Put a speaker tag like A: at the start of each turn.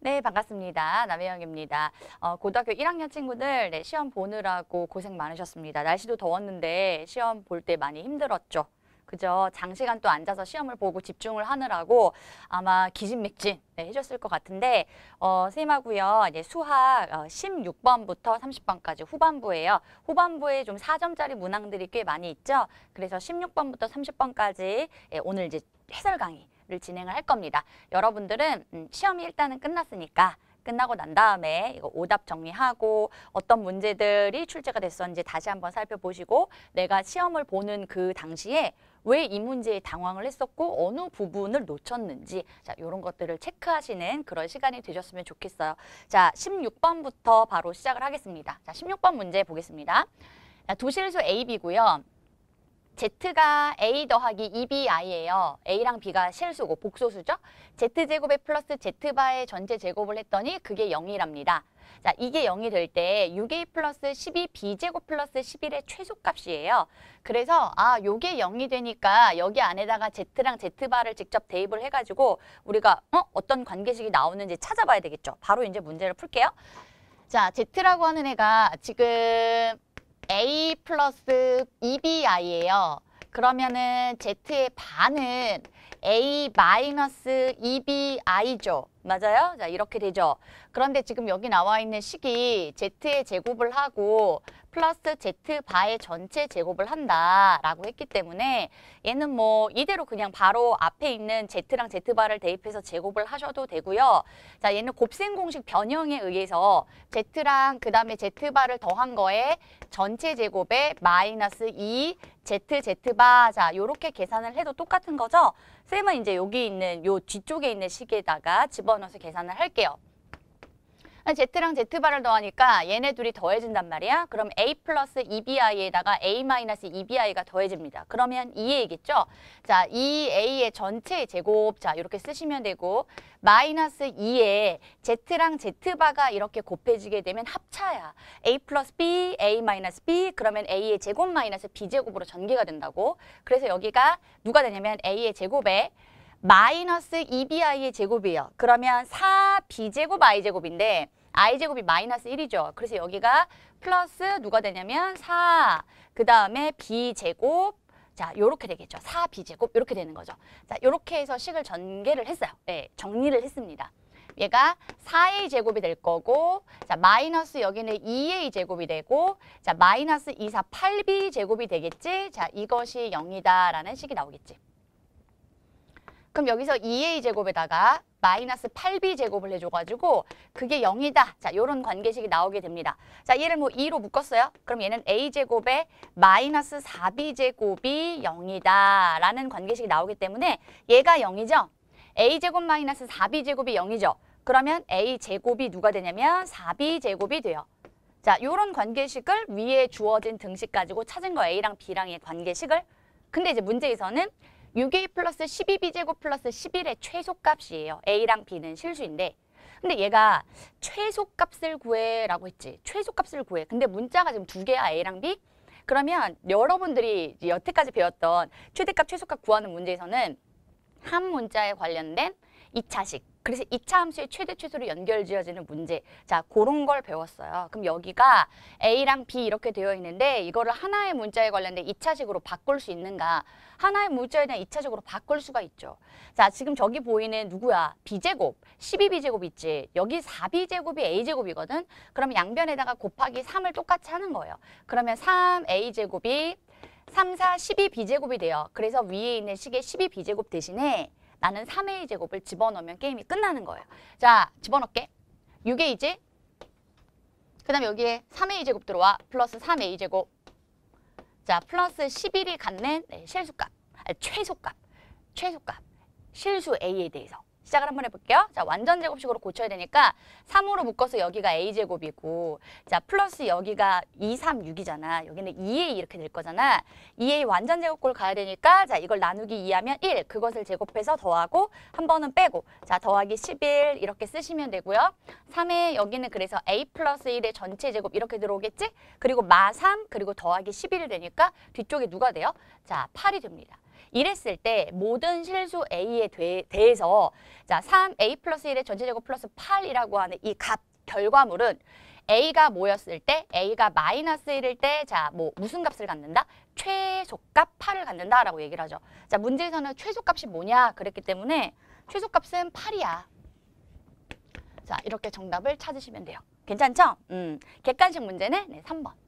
A: 네, 반갑습니다. 남혜영입니다. 어, 고등학교 1학년 친구들 네, 시험 보느라고 고생 많으셨습니다. 날씨도 더웠는데 시험 볼 때 많이 힘들었죠. 그죠? 장시간 또 앉아서 시험을 보고 집중을 하느라고 아마 기진맥진 네, 해줬을 것 같은데 어, 선생님하고요. 이제 수학 어, 16번부터 30번까지 후반부예요. 후반부에 좀 4점짜리 문항들이 꽤 많이 있죠. 그래서 16번부터 30번까지 예, 오늘 이제 해설 강의 를 진행을 할 겁니다. 여러분들은 음, 시험이 일단은 끝났으니까 끝나고 난 다음에 이거 오답 정리하고 어떤 문제들이 출제가 됐었는지 다시 한번 살펴보시고 내가 시험을 보는 그 당시에 왜 이 문제에 당황을 했었고 어느 부분을 놓쳤는지 자 이런 것들을 체크하시는 그런 시간이 되셨으면 좋겠어요. 자 16번부터 바로 시작을 하겠습니다. 자 16번 문제 보겠습니다. 자, 도실수 A, B고요. Z가 A 더하기 2BI예요. E A랑 B가 실수고 복소수죠. Z제곱에 플러스 z 바에 전체 제곱을 했더니 그게 0이랍니다. 자, 이게 0이 될 때 6A 플러스 12B제곱 플러스 11의 최소값이에요. 그래서 아, 요게 0이 되니까 여기 안에다가 Z랑 Z바를 직접 대입을 해가지고 우리가 어? 어떤 관계식이 나오는지 찾아봐야 되겠죠. 바로 이제 문제를 풀게요. 자, Z라고 하는 애가 지금 A 플러스 EBI예요. 그러면은 Z의 반은 A 마이너스 EBI죠. 맞아요? 자 이렇게 되죠. 그런데 지금 여기 나와 있는 식이 z의 제곱을 하고 플러스 z 바의 전체 제곱을 한다라고 했기 때문에 얘는 뭐 이대로 그냥 바로 앞에 있는 z랑 z 바를 대입해서 제곱을 하셔도 되고요. 자 얘는 곱셈 공식 변형에 의해서 z랑 그 다음에 z 바를 더한 거에 전체 제곱에 마이너스 2 z z 바자 요렇게 계산을 해도 똑같은 거죠. 쌤은 이제 여기 있는 요 뒤쪽에 있는 식에다가 집어 5번 어수 계산을 할게요. Z랑 Z바를 더하니까 얘네 둘이 더해진단 말이야. 그럼 A 플러스 EBI에다가 A 마이너스 EBI가 더해집니다. 그러면 2A겠죠? 자, 2A의 전체 제곱, 자, 이렇게 쓰시면 되고 마이너스 2에 Z랑 Z바가 이렇게 곱해지게 되면 합차야. A 플러스 B, A 마이너스 B, 그러면 A의 제곱 마이너스 B제곱으로 전개가 된다고. 그래서 여기가 누가 되냐면 A의 제곱에 마이너스 2bi의 제곱이에요. 그러면 4b제곱 i제곱인데 i제곱이 마이너스 1이죠. 그래서 여기가 플러스 누가 되냐면 4, 그 다음에 b제곱, 자, 요렇게 되겠죠. 4b제곱, 요렇게 되는 거죠. 자, 요렇게 해서 식을 전개를 했어요. 예, 네, 정리를 했습니다. 얘가 4의 제곱이 될 거고 자 마이너스 여기는 2의 제곱이 되고 자 마이너스 2, 4, 8b 제곱이 되겠지 자 이것이 0이다라는 식이 나오겠지 그럼 여기서 2a 제곱에다가 마이너스 8b 제곱을 해줘가지고 그게 0이다. 자, 요런 관계식이 나오게 됩니다. 자, 얘를 뭐 2로 묶었어요. 그럼 얘는 a 제곱에 마이너스 4b 제곱이 0이다. 라는 관계식이 나오기 때문에 얘가 0이죠. a 제곱 마이너스 4b 제곱이 0이죠. 그러면 a 제곱이 누가 되냐면 4b 제곱이 돼요. 자, 요런 관계식을 위에 주어진 등식 가지고 찾은 거 A랑 B랑의 관계식을 근데 이제 문제에서는 6a 플러스 12b제곱 플러스 11의 최소값이에요. a랑 b는 실수인데 근데 얘가 최소값을 구해라고 했지. 최소값을 구해. 근데 문자가 지금 두 개야 a랑 b. 그러면 여러분들이 여태까지 배웠던 최대값 최소값 구하는 문제에서는 한 문자에 관련된 이차식 그래서 이차 함수의 최대 최소로 연결 지어지는 문제. 자, 그런 걸 배웠어요. 그럼 여기가 A랑 B 이렇게 되어 있는데 이거를 하나의 문자에 관련된 이차식으로 바꿀 수 있는가? 하나의 문자에 대한 이차식으로 바꿀 수가 있죠. 자, 지금 저기 보이는 누구야? B제곱, 12B제곱 있지. 여기 4B제곱이 A제곱이거든. 그럼 양변에다가 곱하기 3을 똑같이 하는 거예요. 그러면 3A제곱이 3, 4, 12B제곱이 돼요. 그래서 위에 있는 식의 12B제곱 대신에 나는 3의 제곱을 집어넣으면 게임이 끝나는 거예요. 자, 집어넣게. 6의 이제 그 다음에 여기에 3의 제곱 들어와. 플러스 3의 제곱. 자, 플러스 11이 갖는 네, 실수값. 아니, 최소값. 최소값. 실수 A에 대해서. 시작을 한번 해볼게요. 자, 완전 제곱식으로 고쳐야 되니까 3으로 묶어서 여기가 a제곱이고 자, 플러스 여기가 2, 3, 6이잖아. 여기는 2a 이렇게 될 거잖아. 2a 완전 제곱골 가야 되니까 자, 이걸 나누기 2하면 1. 그것을 제곱해서 더하고 한 번은 빼고 자, 더하기 11 이렇게 쓰시면 되고요. 3에 여기는 그래서 a 플러스 1의 전체 제곱 이렇게 들어오겠지? 그리고 마 3, 그리고 더하기 11이 되니까 뒤쪽에 누가 돼요? 자, 8이 됩니다. 이랬을 때 모든 실수 A에 대, 해서 자, 3A 플러스 1의 전체 제곱 플러스 8이라고 하는 이 값 결과물은 A가 뭐였을 때 A가 마이너스 1일 때 자 뭐 무슨 값을 갖는다? 최소값 8을 갖는다라고 얘기를 하죠. 자 문제에서는 최소값이 뭐냐 그랬기 때문에 최소값은 8이야. 자 이렇게 정답을 찾으시면 돼요. 괜찮죠? 음, 객관식 문제는 네, 3번.